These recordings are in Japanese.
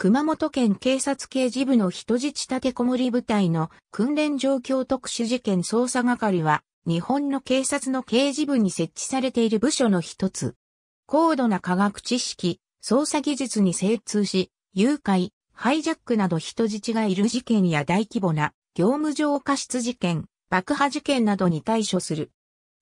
熊本県警察刑事部の人質立てこもり部隊の訓練状況特殊事件捜査係は、日本の警察の刑事部に設置されている部署の一つ。高度な科学知識、捜査技術に精通し、誘拐、ハイジャックなど人質がいる事件や大規模な業務上過失事件、爆破事件などに対処する。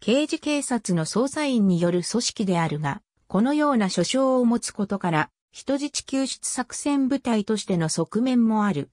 刑事警察の捜査員による組織であるが、このような所掌を持つことから、人質救出作戦部隊としての側面もある。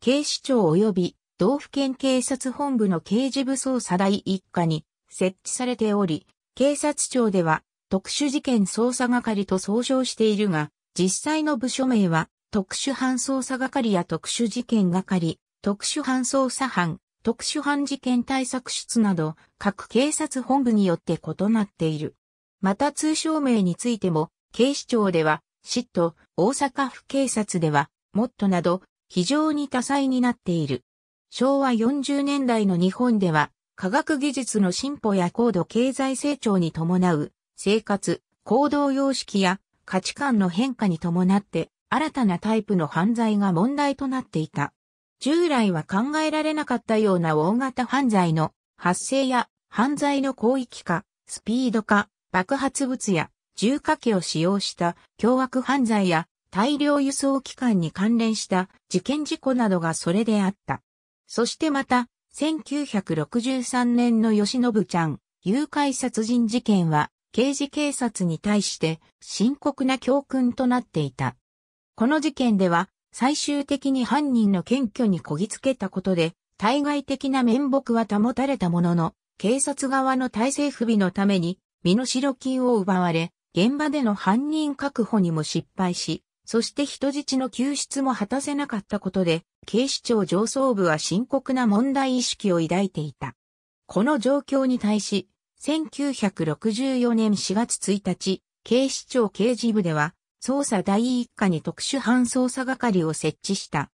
警視庁及び道府県警察本部の刑事部捜査第一課に設置されており、警察庁では特殊事件捜査係と総称しているが、実際の部署名は特殊犯捜査係や特殊事件係、特殊犯捜査班、特殊犯事件対策室など各警察本部によって異なっている。また通称名についても警視庁では市と大阪府警察では、モットなど、非常に多彩になっている。昭和40年代の日本では、科学技術の進歩や高度経済成長に伴う、生活、行動様式や価値観の変化に伴って、新たなタイプの犯罪が問題となっていた。従来は考えられなかったような大型犯罪の発生や犯罪の広域化、スピード化、爆発物や重火器を使用した凶悪犯罪や大量輸送機関に関連した事件事故などがそれであった。そしてまた、1963年の吉信ちゃん誘拐殺人事件は刑事警察に対して深刻な教訓となっていた。この事件では最終的に犯人の検挙にこぎつけたことで対外的な面目は保たれたものの、警察側の体制不備のために身代金を奪われ、現場での犯人確保にも失敗し、そして人質の救出も果たせなかったことで、警視庁上層部は深刻な問題意識を抱いていた。この状況に対し、1964年4月1日、警視庁刑事部では、捜査第一課に特殊犯捜査係を設置した。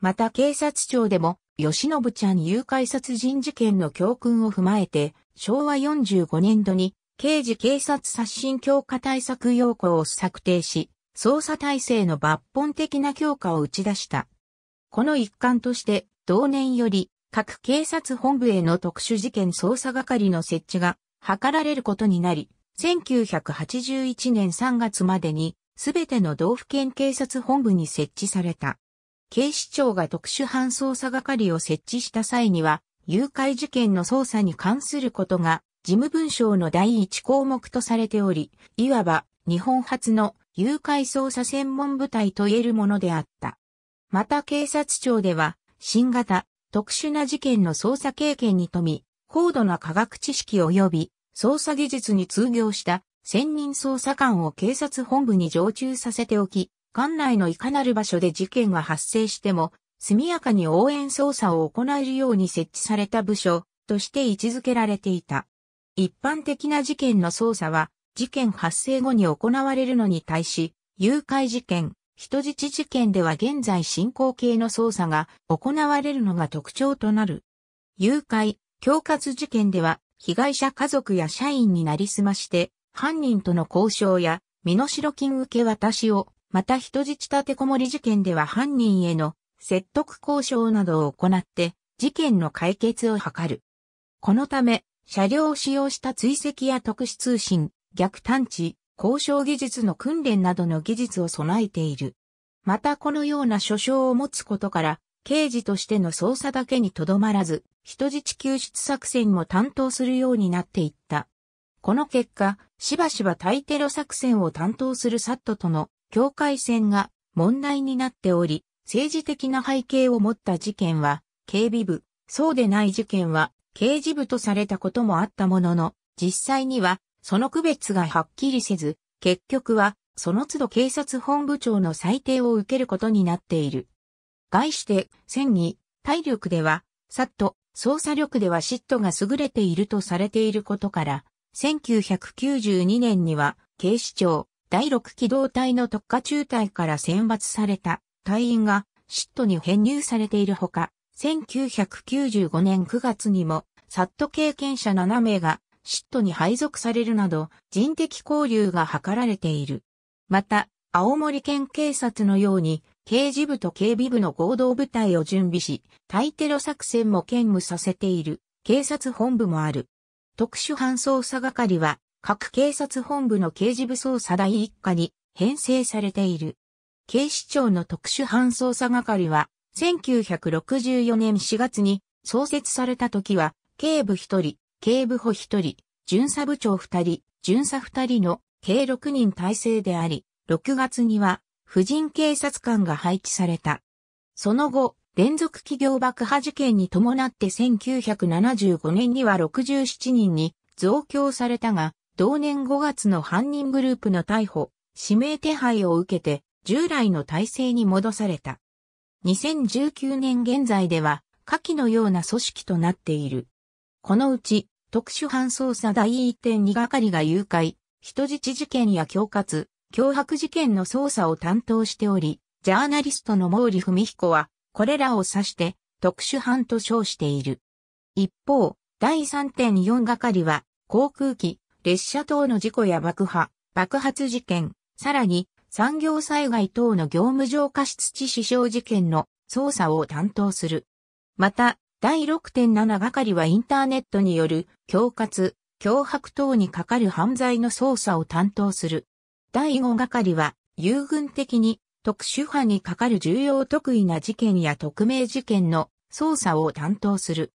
また警察庁でも、吉信ちゃん誘拐殺人事件の教訓を踏まえて、昭和45年度に刑事警察刷新強化対策要項を策定し、捜査体制の抜本的な強化を打ち出した。この一環として、同年より、各警察本部への特殊事件捜査係の設置が図られることになり、1981年3月までに、すべての道府県警察本部に設置された。警視庁が特殊犯捜査係を設置した際には、誘拐事件の捜査に関することが事務文章の第一項目とされており、いわば日本初の誘拐捜査専門部隊と言えるものであった。また警察庁では、新型、特殊な事件の捜査経験に富み、高度な科学知識及び捜査技術に通業した専任捜査官を警察本部に常駐させておき、管内のいかなる場所で事件が発生しても、速やかに応援捜査を行えるように設置された部署として位置づけられていた。一般的な事件の捜査は、事件発生後に行われるのに対し、誘拐事件、人質事件では現在進行形の捜査が行われるのが特徴となる。誘拐、恐喝事件では、被害者家族や社員になりすまして、犯人との交渉や、身代金受け渡しを、また人質立てこもり事件では犯人への説得交渉などを行って、事件の解決を図る。このため、車両を使用した追跡や特殊通信、逆探知、交渉技術の訓練などの技術を備えている。またこのような所掌を持つことから、刑事としての捜査だけにとどまらず、人質救出作戦も担当するようになっていった。この結果、しばしば対テロ作戦を担当するサットとの境界線が問題になっており、政治的な背景を持った事件は、警備部、そうでない事件は刑事部とされたこともあったものの、実際にはその区別がはっきりせず、結局はその都度警察本部長の裁定を受けることになっている。概して、戦に、体力では、サッと、捜査力ではシットが優れているとされていることから、1992年には、警視庁、第6機動隊の特化中隊から選抜された隊員が、シットに編入されているほか、1995年9月にも、サット経験者7名が、シットに配属されるなど、人的交流が図られている。また、青森県警察のように、刑事部と警備部の合同部隊を準備し、対テロ作戦も兼務させている、警察本部もある。特殊犯捜査係は、各警察本部の刑事部捜査第一課に編成されている。警視庁の特殊犯捜査係は、1964年4月に創設された時は、警部一人、警部補一人、巡査部長二人、巡査二人の計6人体制であり、6月には、婦人警察官が配置された。その後、連続企業爆破事件に伴って1975年には67人に増強されたが、同年5月の犯人グループの逮捕、指名手配を受けて、従来の体制に戻された。2019年現在では下記のような組織となっている。このうち特殊犯捜査第1.2係が誘拐、人質事件や恐喝、脅迫事件の捜査を担当しており、ジャーナリストの毛利文彦は、これらを指して特殊犯と称している。一方、第3.4係は、航空機、列車等の事故や爆破、爆発事件、さらに産業災害等の業務上過失致死傷事件の捜査を担当する。また、第6.7係はインターネットによる恐喝、脅迫等にかかる犯罪の捜査を担当する。第5係は、遊軍的に特殊犯にかかる重要特異な事件や特命事件の捜査を担当する。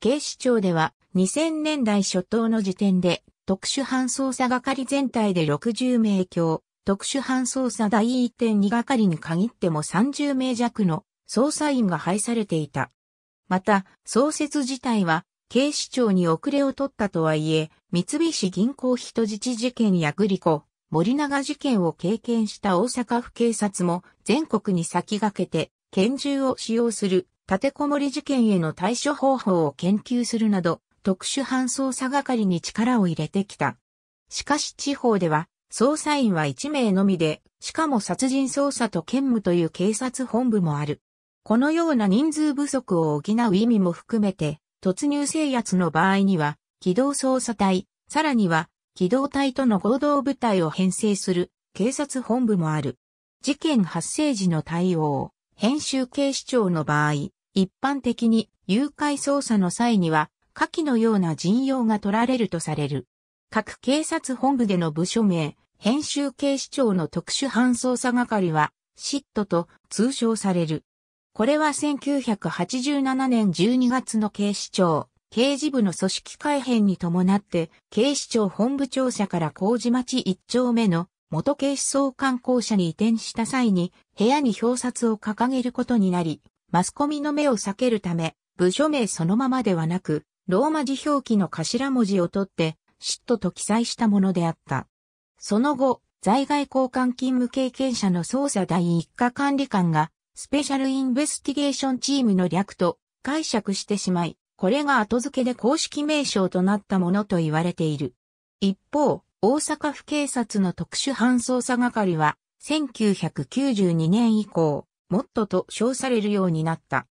警視庁では2000年代初頭の時点で特殊犯捜査係全体で60名強、特殊犯捜査第1.2係に限っても30名弱の捜査員が配されていた。また、創設自体は警視庁に遅れを取ったとはいえ、三菱銀行人質事件やグリコ、森永事件を経験した大阪府警察も全国に先駆けて拳銃を使用する立てこもり事件への対処方法を研究するなど特殊犯捜査係に力を入れてきた。しかし地方では捜査員は1名のみで、しかも殺人捜査と兼務という警察本部もある。このような人数不足を補う意味も含めて、突入制圧の場合には、機動捜査隊、さらには、機動隊との合同部隊を編成する警察本部もある。事件発生時の対応、編集警視庁の場合、一般的に誘拐捜査の際には、下記のような陣容が取られるとされる。各警察本部での部署名、編集警視庁の特殊搬送査係は、シットと通称される。これは1987年12月の警視庁、刑事部の組織改編に伴って、警視庁本部庁舎から麹町一丁目の元警視総監校舎に移転した際に、部屋に表札を掲げることになり、マスコミの目を避けるため、部署名そのままではなく、ローマ字表記の頭文字を取って、シットと記載したものであった。その後、在外交換勤務経験者の捜査第一課管理官が、スペシャルインベスティゲーションチームの略と解釈してしまい、これが後付けで公式名称となったものと言われている。一方、大阪府警察の特殊犯捜査係は、1992年以降、もっとと称されるようになった。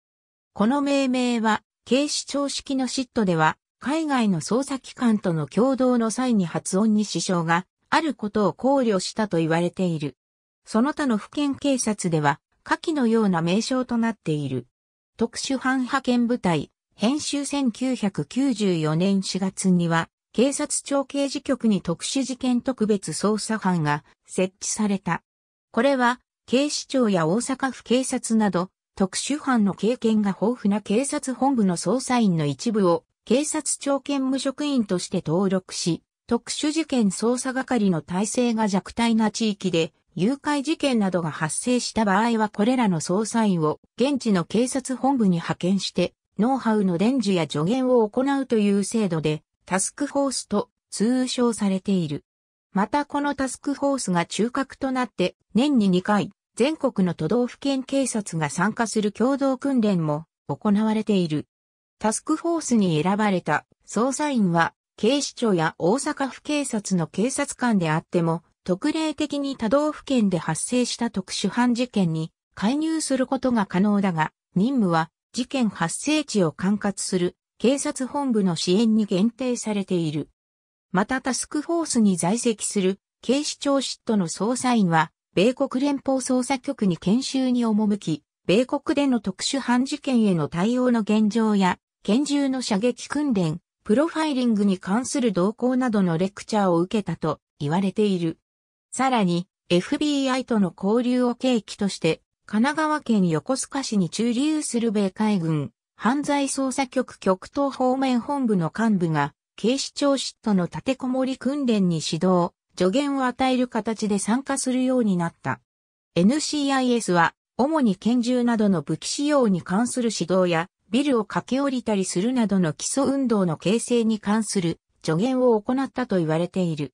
この命名は、警視庁式のシットでは、海外の捜査機関との共同の際に発音に支障があることを考慮したと言われている。その他の府県警察では、下記のような名称となっている。特殊班派遣部隊、編集1994年4月には、警察庁刑事局に特殊事件特別捜査班が設置された。これは、警視庁や大阪府警察など、特殊班の経験が豊富な警察本部の捜査員の一部を警察庁兼務職員として登録し、特殊事件捜査係の体制が弱体な地域で、誘拐事件などが発生した場合はこれらの捜査員を現地の警察本部に派遣して、ノウハウの伝授や助言を行うという制度で、タスクフォースと通称されている。またこのタスクフォースが中核となって年に2回全国の都道府県警察が参加する共同訓練も行われている。タスクフォースに選ばれた捜査員は警視庁や大阪府警察の警察官であっても、特例的に他道府県で発生した特殊犯事件に介入することが可能だが、任務は事件発生地を管轄する警察本部の支援に限定されている。またタスクフォースに在籍する警視庁シットの捜査員は、米国連邦捜査局に研修に赴き、米国での特殊犯事件への対応の現状や、拳銃の射撃訓練、プロファイリングに関する動向などのレクチャーを受けたと言われている。さらに、FBI との交流を契機として、神奈川県横須賀市に駐留する米海軍犯罪捜査局極東方面本部の幹部が、警視庁室との立てこもり訓練に指導、助言を与える形で参加するようになった。NCIS は、主に拳銃などの武器使用に関する指導や、ビルを駆け下りたりするなどの基礎運動の形成に関する助言を行ったと言われている。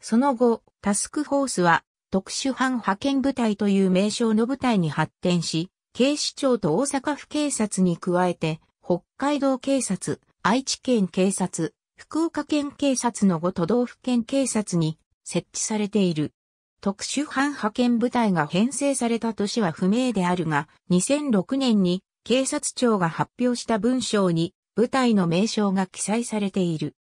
その後、タスクフォースは特殊班派遣部隊という名称の部隊に発展し、警視庁と大阪府警察に加えて、北海道警察、愛知県警察、福岡県警察の5都道府県警察に設置されている。特殊班派遣部隊が編成された年は不明であるが、2006年に警察庁が発表した文章に部隊の名称が記載されている。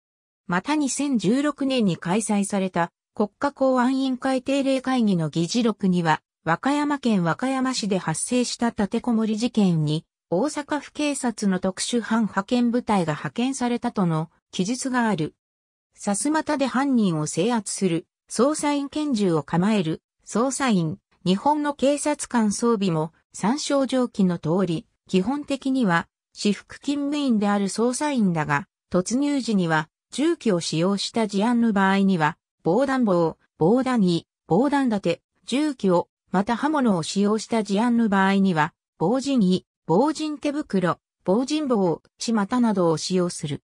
また2016年に開催された国家公安委員会定例会議の議事録には、和歌山県和歌山市で発生した立てこもり事件に、大阪府警察の特殊班派遣部隊が派遣されたとの記述がある。さすまたで犯人を制圧する、捜査員拳銃を構える、捜査員、日本の警察官装備も参照上記の通り、基本的には、私服勤務員である捜査員だが、突入時には、銃器を使用した事案の場合には、防弾棒、防弾衣、防弾立て、銃器を、また刃物を使用した事案の場合には、防塵衣、防塵手袋、防塵棒、血たなどを使用する。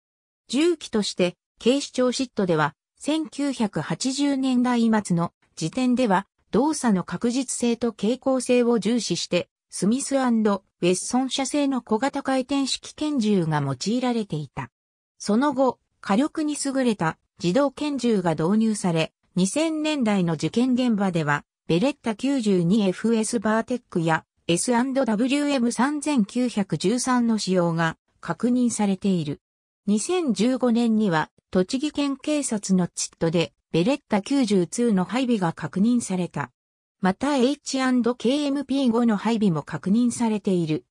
銃器として、警視庁シットでは、1980年代末の時点では、動作の確実性と傾向性を重視して、スミスウェッソン社製の小型回転式拳銃が用いられていた。その後、火力に優れた自動拳銃が導入され、2000年代の受験現場では、ベレッタ 92FS バーテックや S&WM3913 の使用が確認されている。2015年には、栃木県警察のチットで、ベレッタ92の配備が確認された。また H&KMP5 の配備も確認されている。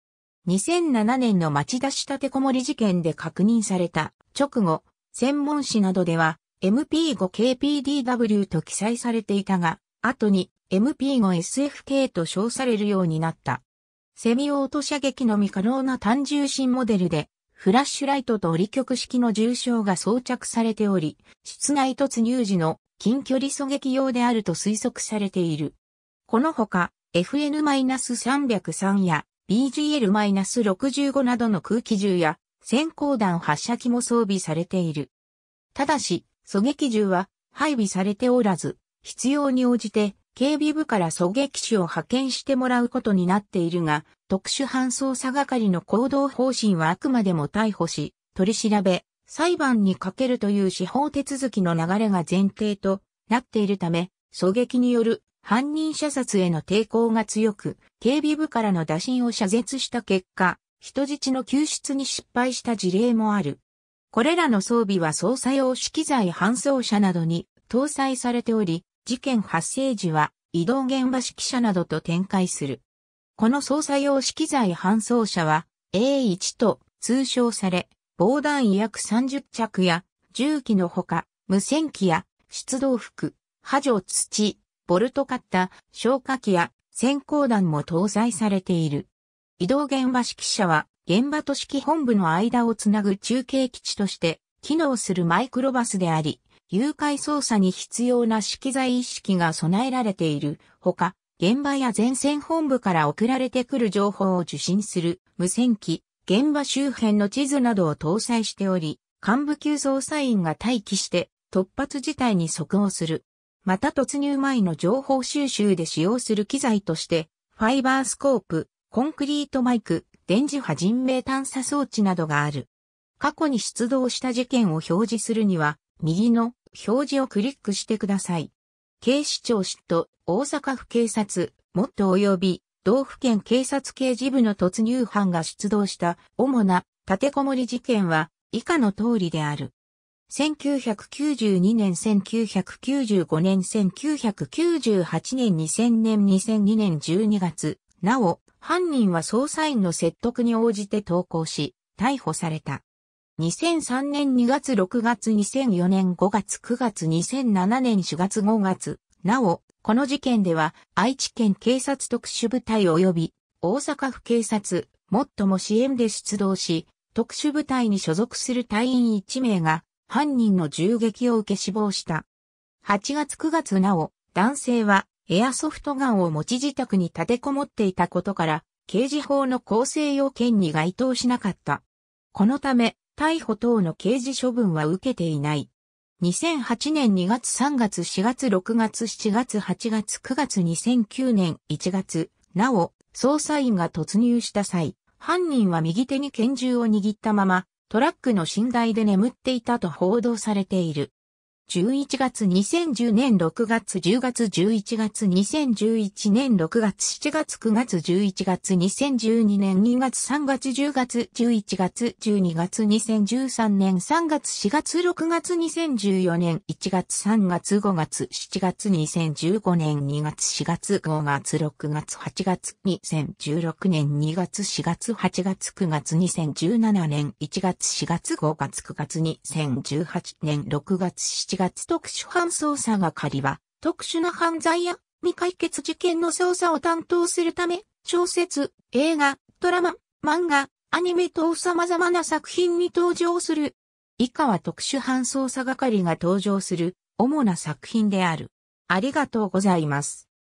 2007年の町田し立てこもり事件で確認された直後、専門誌などでは MP5KPDW と記載されていたが、後に MP5SFK と称されるようになった。セミオート射撃のみ可能な単重心モデルで、フラッシュライトと折曲式の重傷が装着されており、室内突入時の近距離狙撃用であると推測されている。このほか、FN-303 や BGL-65 などの空気銃や先行弾発射機も装備されている。ただし、狙撃銃は配備されておらず、必要に応じて警備部から狙撃手を派遣してもらうことになっているが、特殊搬送査係の行動方針はあくまでも逮捕し、取り調べ、裁判にかけるという司法手続きの流れが前提となっているため、狙撃による犯人射殺への抵抗が強く、警備部からの打診を射絶した結果、人質の救出に失敗した事例もある。これらの装備は捜査用揮材搬送車などに搭載されており、事件発生時は移動現場指揮車などと展開する。この捜査用揮材搬送車は A1 と通称され、防弾約30着や銃器のほか、無線機や出動服、波状土、ボルトカッタ、ー、消火器や閃光弾も搭載されている。移動現場指揮者は現場と指揮本部の間をつなぐ中継基地として機能するマイクロバスであり、誘拐操作に必要な揮材意識が備えられているほか、現場や前線本部から送られてくる情報を受信する無線機、現場周辺の地図などを搭載しており、幹部級捜査員が待機して突発事態に即応する。また突入前の情報収集で使用する機材として、ファイバースコープ、コンクリートマイク、電磁波人命探査装置などがある。過去に出動した事件を表示するには、右の表示をクリックしてください。警視庁嫉妬、大阪府警察、もっと及び、道府県警察刑事部の突入班が出動した主な立てこもり事件は以下の通りである。1992年、1995年、1998年、2000年、2002年12月、なお、犯人は捜査員の説得に応じて投稿し、逮捕された。2003年2月6月2004年5月9月2007年4月5月、なお、この事件では愛知県警察特殊部隊及び大阪府警察、もっとも支援で出動し、特殊部隊に所属する隊員1名が犯人の銃撃を受け死亡した。8月9月なお、男性はエアソフトガンを持ち自宅に立てこもっていたことから、刑事法の構成要件に該当しなかった。このため、逮捕等の刑事処分は受けていない。2008年2月3月4月6月7月8月9月2009年1月、なお、捜査員が突入した際、犯人は右手に拳銃を握ったまま、トラックの寝台で眠っていたと報道されている。11月2010年6月10月11月2011年6月7月9月11月2012年2月3月10月11月12月2013年3月4月6月2014年1月3月5月7月2015年2月4月5月6月8月2016年2月4月8月9月2017年1月4月5月9月2018年6月7月月特殊犯捜査係は、特殊な犯罪や未解決事件の捜査を担当するため、小説、映画、ドラマ、漫画、アニメ等様々な作品に登場する。以下は特殊犯捜査係が登場する主な作品である。ありがとうございます。